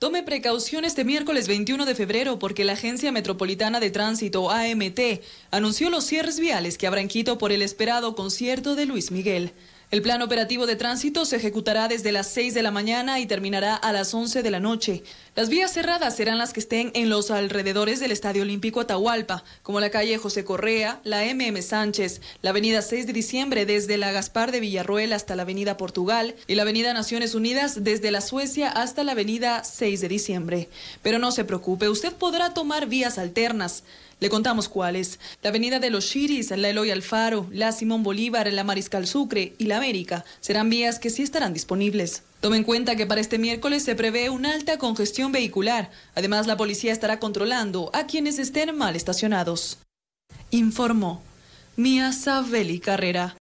Tome precaución este miércoles 21 de febrero porque la Agencia Metropolitana de Tránsito AMT anunció los cierres viales que habrán Quito por el esperado concierto de Luis Miguel. El plan operativo de tránsito se ejecutará desde las 6 de la mañana y terminará a las 11 de la noche. Las vías cerradas serán las que estén en los alrededores del Estadio Olímpico Atahualpa, como la calle José Correa, la MM Sánchez, la avenida 6 de diciembre desde la Gaspar de Villarruel hasta la avenida Portugal y la avenida Naciones Unidas desde la Suecia hasta la avenida 6 de diciembre. Pero no se preocupe, usted podrá tomar vías alternas. Le contamos cuáles. La avenida de los Chiris, la Eloy Alfaro, la Simón Bolívar, la Mariscal Sucre y la América serán vías que sí estarán disponibles. Tome en cuenta que para este miércoles se prevé una alta congestión vehicular. Además, la policía estará controlando a quienes estén mal estacionados. Informó Mia Sabeli Carrera.